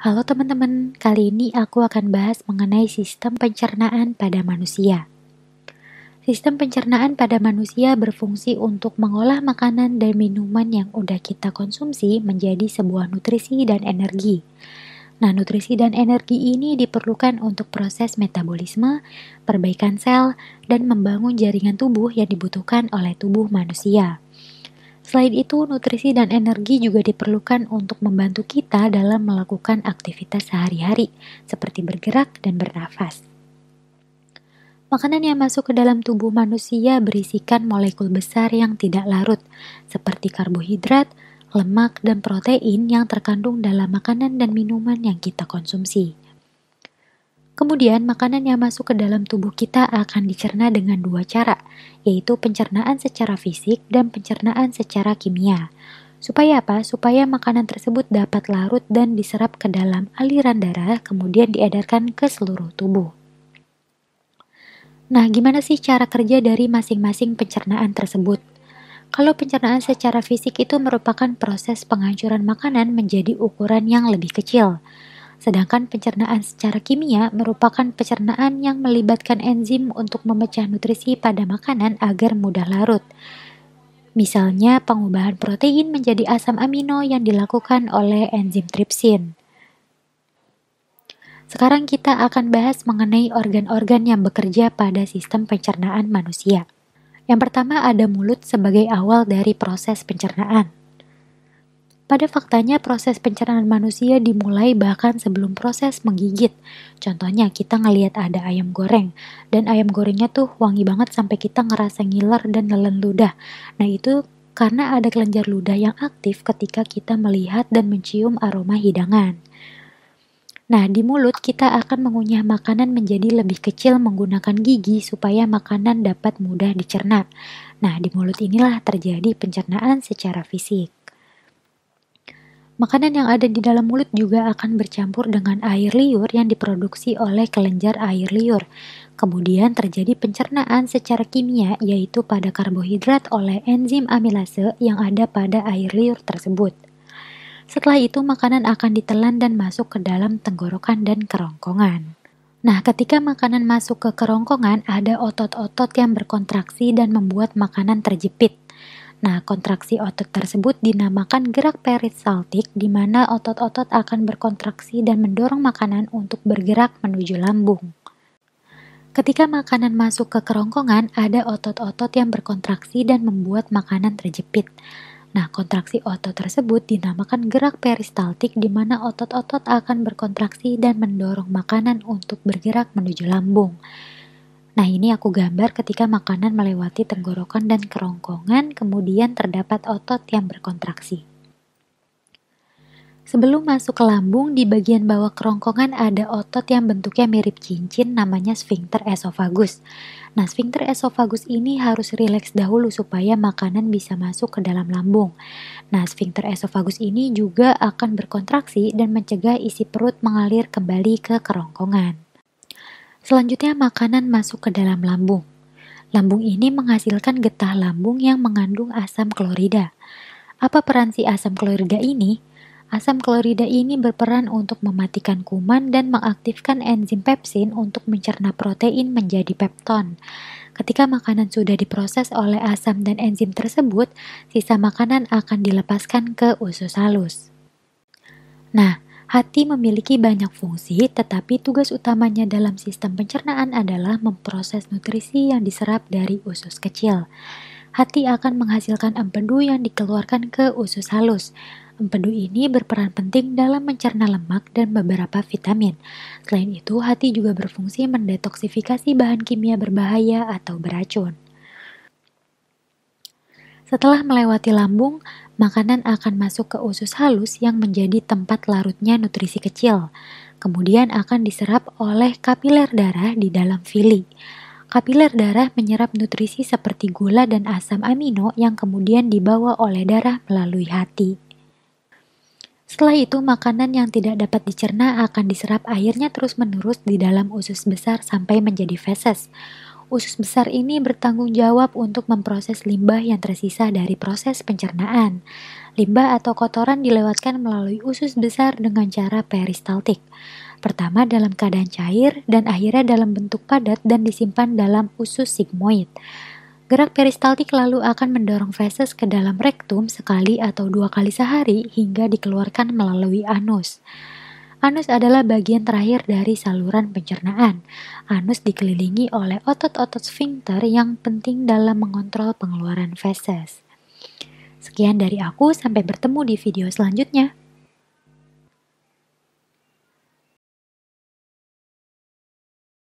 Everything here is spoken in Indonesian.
Halo teman-teman, kali ini aku akan bahas mengenai sistem pencernaan pada manusia. Sistem pencernaan pada manusia berfungsi untuk mengolah makanan dan minuman yang udah kita konsumsi menjadi sebuah nutrisi dan energi. Nah, nutrisi dan energi ini diperlukan untuk proses metabolisme, perbaikan sel, dan membangun jaringan tubuh yang dibutuhkan oleh tubuh manusia. Selain itu, nutrisi dan energi juga diperlukan untuk membantu kita dalam melakukan aktivitas sehari-hari, seperti bergerak dan bernafas. Makanan yang masuk ke dalam tubuh manusia berisikan molekul besar yang tidak larut, seperti karbohidrat, lemak, dan protein yang terkandung dalam makanan dan minuman yang kita konsumsi. Kemudian, makanan yang masuk ke dalam tubuh kita akan dicerna dengan dua cara, yaitu pencernaan secara fisik dan pencernaan secara kimia. Supaya apa? Supaya makanan tersebut dapat larut dan diserap ke dalam aliran darah, kemudian diedarkan ke seluruh tubuh. Nah, gimana sih cara kerja dari masing-masing pencernaan tersebut? Kalau pencernaan secara fisik itu merupakan proses penghancuran makanan menjadi ukuran yang lebih kecil. Sedangkan pencernaan secara kimia merupakan pencernaan yang melibatkan enzim untuk memecah nutrisi pada makanan agar mudah larut. Misalnya pengubahan protein menjadi asam amino yang dilakukan oleh enzim tripsin. Sekarang kita akan bahas mengenai organ-organ yang bekerja pada sistem pencernaan manusia. Yang pertama ada mulut sebagai awal dari proses pencernaan. Pada faktanya, proses pencernaan manusia dimulai bahkan sebelum proses menggigit. Contohnya, kita ngelihat ada ayam goreng, dan ayam gorengnya tuh wangi banget sampai kita ngerasa ngiler dan nelen ludah. Nah, itu karena ada kelenjar ludah yang aktif ketika kita melihat dan mencium aroma hidangan. Nah, di mulut kita akan mengunyah makanan menjadi lebih kecil menggunakan gigi supaya makanan dapat mudah dicerna. Nah, di mulut inilah terjadi pencernaan secara fisik. Makanan yang ada di dalam mulut juga akan bercampur dengan air liur yang diproduksi oleh kelenjar air liur. Kemudian terjadi pencernaan secara kimia yaitu pada karbohidrat oleh enzim amilase yang ada pada air liur tersebut. Setelah itu makanan akan ditelan dan masuk ke dalam tenggorokan dan kerongkongan. Nah, ketika makanan masuk ke kerongkongan ada otot-otot yang berkontraksi dan membuat makanan terjepit. Nah, kontraksi otot tersebut dinamakan gerak peristaltik di mana otot-otot akan berkontraksi dan mendorong makanan untuk bergerak menuju lambung. Ketika makanan masuk ke kerongkongan, ada otot-otot yang berkontraksi dan membuat makanan terjepit. Nah, kontraksi otot tersebut dinamakan gerak peristaltik di mana otot-otot akan berkontraksi dan mendorong makanan untuk bergerak menuju lambung. Nah, ini aku gambar ketika makanan melewati tenggorokan dan kerongkongan, kemudian terdapat otot yang berkontraksi. Sebelum masuk ke lambung, di bagian bawah kerongkongan ada otot yang bentuknya mirip cincin namanya sphincter esophagus. Nah, sphincter esophagus ini harus rileks dahulu supaya makanan bisa masuk ke dalam lambung. Nah, sphincter esophagus ini juga akan berkontraksi dan mencegah isi perut mengalir kembali ke kerongkongan. Selanjutnya makanan masuk ke dalam lambung. Lambung ini menghasilkan getah lambung yang mengandung asam klorida. Apa peran si asam klorida ini? Asam klorida ini berperan untuk mematikan kuman dan mengaktifkan enzim pepsin untuk mencerna protein menjadi pepton. Ketika makanan sudah diproses oleh asam dan enzim tersebut, sisa makanan akan dilepaskan ke usus halus. Nah, Hati memiliki banyak fungsi, tetapi tugas utamanya dalam sistem pencernaan adalah memproses nutrisi yang diserap dari usus kecil. Hati akan menghasilkan empedu yang dikeluarkan ke usus halus. Empedu ini berperan penting dalam mencerna lemak dan beberapa vitamin. Selain itu, hati juga berfungsi mendetoksifikasi bahan kimia berbahaya atau beracun. Setelah melewati lambung, makanan akan masuk ke usus halus yang menjadi tempat larutnya nutrisi kecil. Kemudian akan diserap oleh kapiler darah di dalam fili. Kapiler darah menyerap nutrisi seperti gula dan asam amino yang kemudian dibawa oleh darah melalui hati. Setelah itu, makanan yang tidak dapat dicerna akan diserap airnya terus-menerus di dalam usus besar sampai menjadi feses usus besar ini bertanggung jawab untuk memproses limbah yang tersisa dari proses pencernaan. Limbah atau kotoran dilewatkan melalui usus besar dengan cara peristaltik. Pertama dalam keadaan cair dan akhirnya dalam bentuk padat dan disimpan dalam usus sigmoid. Gerak peristaltik lalu akan mendorong feses ke dalam rektum sekali atau dua kali sehari hingga dikeluarkan melalui anus. Anus adalah bagian terakhir dari saluran pencernaan. Anus dikelilingi oleh otot-otot sphincter yang penting dalam mengontrol pengeluaran feses. Sekian dari aku, sampai bertemu di video selanjutnya.